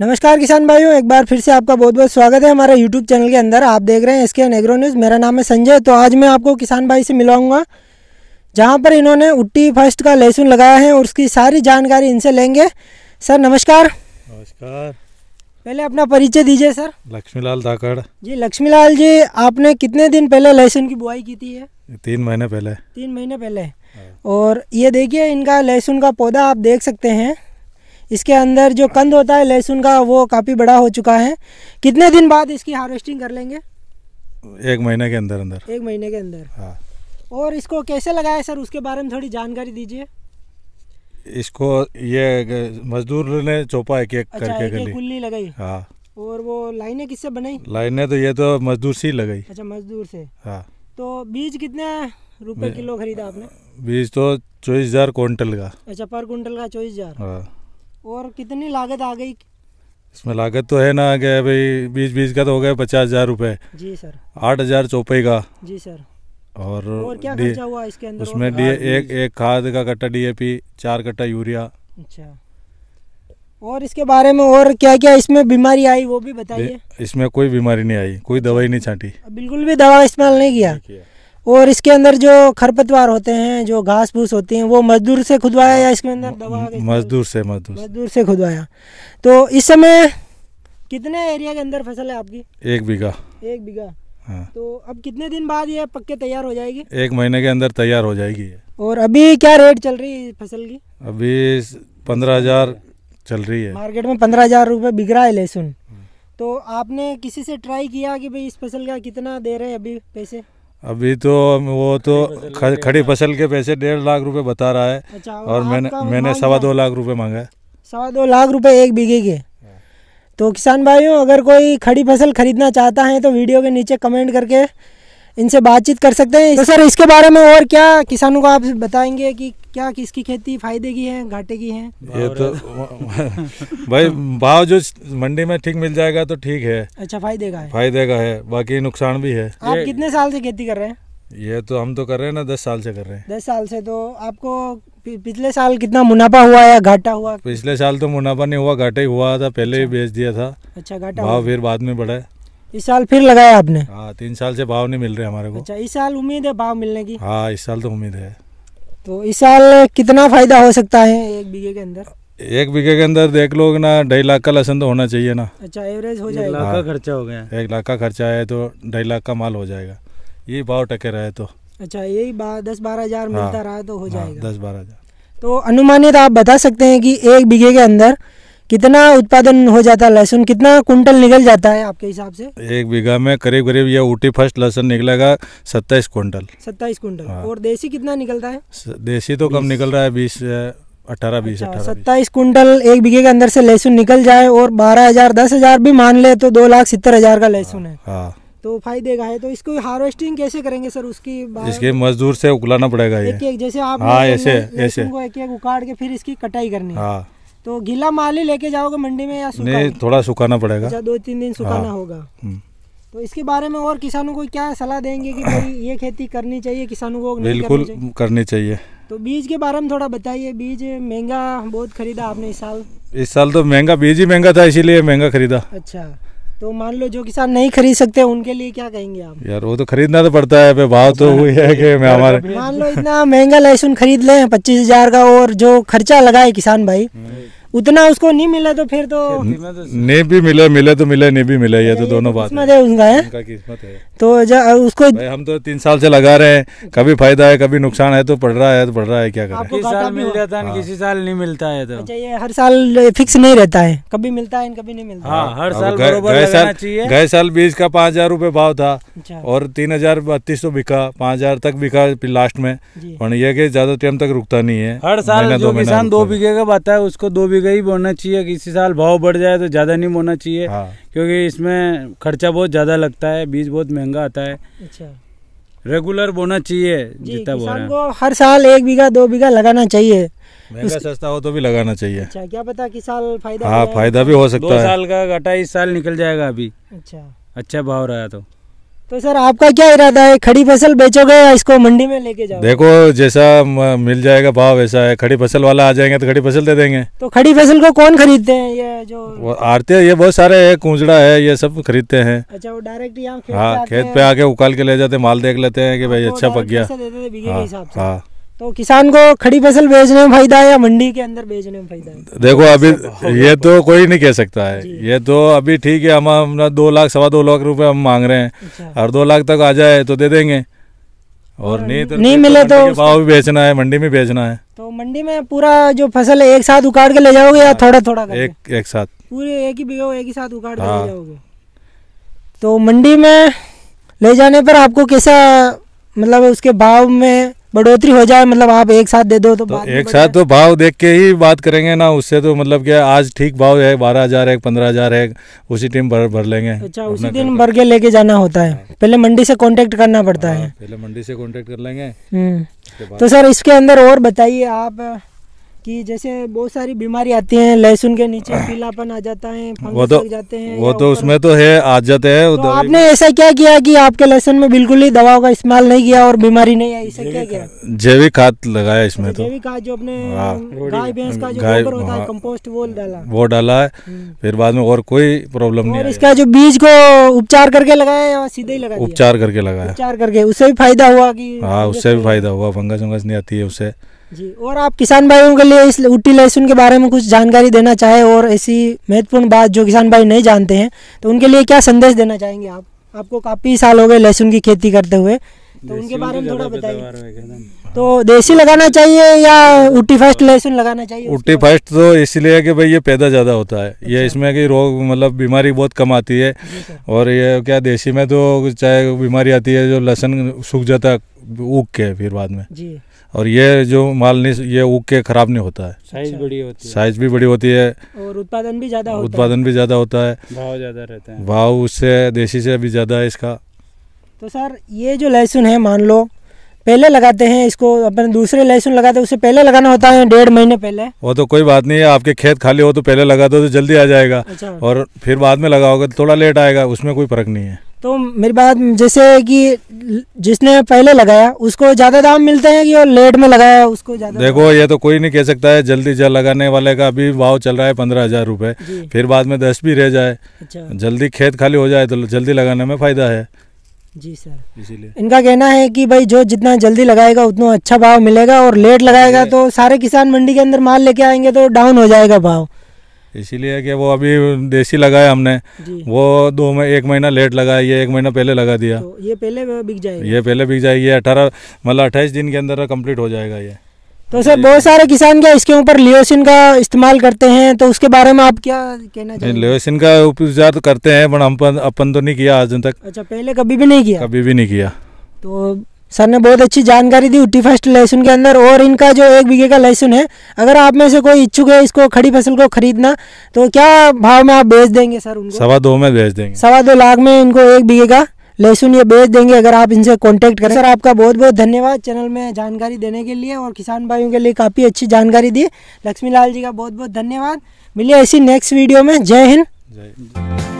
नमस्कार किसान भाइयों एक बार फिर से आपका बहुत बहुत स्वागत है हमारे यूट्यूब चैनल के अंदर आप देख रहे हैं इसके एग्रो न्यूज़ मेरा नाम है संजय तो आज मैं आपको किसान भाई से मिलाऊंगा जहां पर इन्होंने उट्टी फर्स्ट का लहसुन लगाया है और उसकी सारी जानकारी इनसे लेंगे सर नमस्कार नमस्कार पहले अपना परिचय दीजिए सर लक्ष्मी लाल जी लक्ष्मी जी आपने कितने दिन पहले लहसुन की बुआई की थी तीन महीने पहले तीन महीने पहले हाँ। और ये देखिए इनका लहसुन का पौधा आप देख सकते हैं इसके अंदर जो कंद होता है लहसुन का वो काफ़ी बड़ा हो चुका है कितने दिन बाद इसकी हार्वेस्टिंग कर लेंगे एक महीने के अंदर अंदर एक महीने के अंदर हाँ और इसको कैसे लगाया सर उसके बारे में थोड़ी जानकारी दीजिए इसको ये मजदूर ने चौपा एक एक अच्छा, करके गली गुल्ली लगाई हाँ और वो लाइने किससे बनाई लाइने तो ये तो मजदूर से ही लगाई अच्छा मजदूर से हाँ तो बीज कितने रुपए किलो खरीदा आपने बीज तो चौबीस हजार क्विंटल का अच्छा पर क्विंटल का चौबीस हजार हाँ और कितनी लागत आ गई इसमें लागत तो है ना गया भाई बीस बीस का तो हो गया पचास हजार रूपए जी सर आठ हजार चौपाई का जी सर और, और क्या खर्चा हुआ इसके अंदर उसमें डी एक एक खाद का कट्टा डीएपी चार कट्टा यूरिया अच्छा और इसके बारे में और क्या क्या इसमें बीमारी आई वो भी बताइए इसमें कोई बीमारी नहीं आई कोई दवाई नहीं छाटी बिल्कुल भी दवा इस्तेमाल नहीं किया और इसके अंदर जो खरपतवार होते हैं जो घास फूस होती हैं वो मजदूर से खुदवाया या इसके अंदर दवा मजदूर से मजदूर मजदूर से खुदवाया तो इस समय कितने एरिया के अंदर फसल है आपकी एक बीघा एक बीघा हाँ। तो अब कितने दिन बाद ये पक्के तैयार हो जाएगी एक महीने के अंदर तैयार हो जाएगी और अभी क्या रेट चल रही है फसल की अभी पंद्रह हजार चल रही है मार्केट में पंद्रह हजार रूपए बिक रहा है लहसुन हाँ। तो आपने किसी से ट्राई किया कि भाई इस फसल का कितना दे रहे हैं अभी पैसे अभी तो वो तो खड़ी फसल के पैसे डेढ़ लाख रुपए बता रहा है अच्छा, और मैंने मैंने सवा दो लाख रुपए मांगा है सवा दो लाख रुपए एक बीघे के हाँ। तो किसान भाइयों अगर कोई खड़ी फसल खरीदना चाहता है तो वीडियो के नीचे कमेंट करके इनसे बातचीत कर सकते हैं तो सर इसके बारे में और क्या किसानों को आप बताएंगे कि क्या किसकी खेती फायदे की है घाटे की है ये तो भाई भाव जो मंडी में ठीक मिल जाएगा तो ठीक है अच्छा फायदे का है फायदे का है बाकी नुकसान भी है आप कितने साल से खेती कर रहे हैं ये तो हम तो कर रहे हैं ना दस साल से कर रहे हैं दस साल से तो आपको पिछले साल कितना मुनाफा हुआ या घाटा हुआ पिछले साल तो मुनाफा नहीं हुआ घाटा ही हुआ था पहले ही अच्छा। बेच दिया था अच्छा घाटा भाव फिर बाद में बढ़ा है इस साल फिर लगाया आपने हाँ तीन साल से भाव नहीं मिल रहे हमारे को अच्छा इस साल उम्मीद है भाव मिलने की हाँ इस साल तो उम्मीद है तो इस साल कितना फायदा हो सकता है एक बीघे के अंदर एक बीघे के अंदर देख लो ना ढाई लाख का लसन तो होना चाहिए ना अच्छा एवरेज हो जाएगा लाख का हाँ। खर्चा हो गया एक लाख का खर्चा है तो ढाई लाख का माल हो जाएगा ये भाव टके रहे तो अच्छा यही दस बारह हजार हाँ। मिलता रहा तो हो हाँ, जाएगा दस बारह हजार तो अनुमानित आप बता सकते हैं कि एक बीघे के अंदर कितना उत्पादन हो जाता है लहसुन कितना कुंटल निकल जाता है आपके हिसाब से एक बीघा में करीब करीब यह ऊटी फर्स्ट लहसुन निकलेगा सत्ताईस कुंटल सत्ताईस कुंटल हाँ। और देसी कितना निकलता है देसी तो कम निकल रहा है बीस अठारह बीस अच्छा, अठारह सत्ताईस कुंटल एक बीघे के अंदर से लहसुन निकल जाए और बारह हजार दस हजार भी मान ले तो दो लाख सत्तर हजार का लहसुन है हाँ। तो फायदे का है तो इसको हार्वेस्टिंग कैसे करेंगे सर उसकी इसके मजदूर से उकलाना पड़ेगा ये एक एक जैसे आप हाँ, ऐसे ऐसे एक एक उकाड़ के फिर इसकी कटाई करनी हाँ तो गीला माल ही लेके जाओगे मंडी में या सूखा नहीं थोड़ा सुखाना पड़ेगा अच्छा दो तीन दिन सुखाना हाँ। होगा हम्म। तो इसके बारे में और किसानों को क्या सलाह देंगे कि भाई ये खेती करनी चाहिए किसानों को बिल्कुल करनी करनी चाहिए। तो बीज के बारे में थोड़ा बताइए बीज महंगा बहुत खरीदा आपने इस साल इस साल तो महंगा बीज ही महंगा था इसीलिए महंगा खरीदा अच्छा तो मान लो जो किसान नहीं खरीद सकते उनके लिए क्या कहेंगे आप यार वो तो खरीदना तो पड़ता है भाव तो हुई है कि मैं हमारे मान लो इतना महंगा लहसुन खरीद लें पच्चीस हजार का और जो खर्चा लगाए किसान भाई उतना उसको नहीं मिला तो फिर तो-, तो नहीं भी मिला मिला तो मिला नहीं भी मिला ये तो दोनों बात है उनका है तो उसको हम तो तीन साल से लगा रहे हैं कभी फायदा है कभी नुकसान है तो पड़ रहा है तो पड़ रहा है क्या करें साल मिल जाता है हाँ। किसी साल नहीं मिलता है तो अच्छा, ये हर साल फिक्स नहीं रहता है कभी मिलता है कभी नहीं मिलता हाँ हर साल गए साल गए साल बीज का पाँच हजार रूपए भाव था अच्छा। और तीन हजार बत्तीस सौ तो बिका पाँच हजार तक बिका लास्ट में पर यह ज्यादा टाइम तक रुकता नहीं है हर साल किसान दो बीघे का बात है उसको दो बीघे गरीब बोना चाहिए किसी साल भाव बढ़ जाए तो ज़्यादा नहीं बोना चाहिए हाँ। क्योंकि इसमें खर्चा बहुत ज़्यादा लगता है बीज बहुत महंगा आता है अच्छा रेगुलर बोना चाहिए जितना बोना रहे हर साल एक बीघा दो बीघा लगाना चाहिए महंगा सस्ता हो तो भी लगाना चाहिए अच्छा क्या पता कि साल फायदा हाँ फायदा भी हो सकता है दो साल का घटा इस साल निकल जाएगा अभी अच्छा अच्छा भाव रहा तो तो सर आपका क्या इरादा है खड़ी फसल बेचोगे या इसको मंडी में लेके जाओ देखो जैसा मिल जाएगा भाव वैसा है खड़ी फसल वाला आ जाएंगे तो खड़ी फसल दे देंगे तो खड़ी फसल को कौन खरीदते हैं ये जो आरते ये बहुत सारे है कुंजड़ा है ये सब खरीदते हैं अच्छा वो डायरेक्ट यहाँ हाँ खेत पे आके उकाल के ले जाते माल देख लेते हैं की हाँ, भाई तो अच्छा पक गया हाँ तो किसान को खड़ी फसल बेचने में फायदा है या मंडी के अंदर बेचने में फायदा है देखो अभी तो ये तो कोई नहीं कह सकता है ये तो अभी ठीक है हम अपना दो लाख सवा दो लाख रुपए हम मांग रहे हैं अच्छा। हर और दो लाख तक आ जाए तो दे देंगे और नहीं तो नहीं तो मिले तो, भाव भी बेचना है मंडी में बेचना है तो मंडी में पूरा जो फसल है एक साथ उखाड़ के ले जाओगे या हाँ, थोड़ा थोड़ा एक एक साथ पूरे एक ही बीघा एक ही साथ उखाड़ के ले हाँ। जाओगे तो मंडी में ले जाने पर आपको कैसा मतलब उसके भाव में बढ़ोतरी हो जाए मतलब आप एक साथ दे दो तो, तो एक साथ तो भाव देख के ही बात करेंगे ना उससे तो मतलब क्या आज ठीक भाव है बारह हजार है पंद्रह हजार है उसी टाइम भर भर लेंगे अच्छा उसी दिन भर के लेके जाना होता है हाँ। पहले मंडी से कॉन्टेक्ट करना पड़ता हाँ, है पहले मंडी से कॉन्टेक्ट कर लेंगे हम्म। तो सर इसके अंदर और बताइए आप कि जैसे बहुत सारी बीमारी आती हैं लहसुन के नीचे पीलापन आ जाता है वो तो जाते हैं वो तो उसमें तो है आ जाते हैं तो, तो आपने ऐसा क्या किया कि आपके लहसुन में बिल्कुल ही दवाओं का इस्तेमाल नहीं किया और बीमारी नहीं आई ऐसा क्या किया जैविक खाद लगाया इसमें अच्छा, तो जैविक खाद जो अपने हाँ। गाय भैंस का जो गोबर होता है कंपोस्ट हाँ। वो डाला वो डाला है हम्म। फिर बाद में और कोई प्रॉब्लम नहीं इसका जो बीज को उपचार करके लगाया या सीधे ही लगाया उपचार करके लगाया उपचार करके उससे भी फायदा हुआ की हाँ उससे भी फायदा हुआ फंगस वंगस नहीं आती है उससे जी और आप किसान भाइयों के लिए इस उट्टी लहसुन के बारे में कुछ जानकारी देना चाहे और ऐसी महत्वपूर्ण बात जो किसान भाई नहीं जानते हैं तो उनके लिए क्या संदेश देना चाहेंगे आप आपको काफ़ी साल हो गए लहसुन की खेती करते हुए तो उनके बारे में थोड़ा बताइए तो देसी लगाना चाहिए या उट्टी फर्स्ट हाँ। लहसुन लगाना चाहिए उट्टी फर्स्ट तो इसलिए कि भाई ये पैदा ज़्यादा होता है ये अच्छा। इसमें कि रोग मतलब बीमारी बहुत कम आती है और ये क्या देसी में तो चाहे बीमारी आती है जो लहसुन सूख जाता है उग के फिर बाद में जी और ये जो माल नहीं ये उग के खराब नहीं होता है साइज अच्छा। बड़ी होती है साइज भी बड़ी होती है और उत्पादन भी ज्यादा उत्पादन भी ज्यादा होता है भाव ज्यादा रहता है भाव उससे देसी से भी ज्यादा है इसका तो सर ये जो लहसुन है मान लो पहले लगाते हैं इसको अपने दूसरे लहसुन लगाते हैं उससे पहले लगाना होता है डेढ़ महीने पहले वो तो कोई बात नहीं है आपके खेत खाली हो तो पहले लगा दो तो जल्दी आ जाएगा अच्छा। और फिर बाद में लगाओगे तो थोड़ा लेट आएगा उसमें कोई फर्क नहीं है तो मेरी बात जैसे कि जिसने पहले लगाया उसको ज़्यादा दाम मिलते हैं कि और लेट में लगाया उसको ज़्यादा देखो ये तो कोई नहीं कह सकता है जल्दी जल लगाने वाले का अभी भाव चल रहा है पंद्रह हज़ार रूपए फिर बाद में दस भी रह जाए अच्छा। जल्दी खेत खाली हो जाए तो जल्दी लगाने में फ़ायदा है जी सर इसीलिए इनका कहना है कि भाई जो जितना जल्दी लगाएगा उतना अच्छा भाव मिलेगा और लेट लगाएगा तो सारे किसान मंडी के अंदर माल लेके आएंगे तो डाउन हो जाएगा भाव इसीलिए कि वो अभी देसी लगाया हमने वो दो में एक महीना लेट लगाया ये एक महीना पहले लगा दिया तो ये पहले बिक जाएगी ये पहले बिक जाएगी अठारह मतलब अट्ठाईस दिन के अंदर कंप्लीट हो जाएगा ये तो सर बहुत सारे किसान क्या इसके ऊपर लियोसिन का इस्तेमाल करते हैं तो उसके बारे में आप क्या कहना चाहेंगे लियोसिन का उपचार तो करते हैं पर अपन तो नहीं किया आज तक अच्छा पहले कभी भी नहीं किया कभी भी नहीं किया तो सर ने बहुत अच्छी जानकारी दी उट्टी फर्स्ट लहसुन के अंदर और इनका जो एक बीघे का लहसुन है अगर आप में से कोई इच्छुक है इसको खड़ी फसल को खरीदना तो क्या भाव में आप बेच देंगे सर उनको सवा दो में बेच देंगे सवा दो लाख में इनको एक बीघे का लहसुन ये बेच देंगे अगर आप इनसे कॉन्टेक्ट करें सर आपका बहुत बहुत धन्यवाद चैनल में जानकारी देने के लिए और किसान भाइयों के लिए काफ़ी अच्छी जानकारी दी लक्ष्मी लाल जी का बहुत बहुत धन्यवाद मिलिए ऐसी नेक्स्ट वीडियो में जय हिंद जय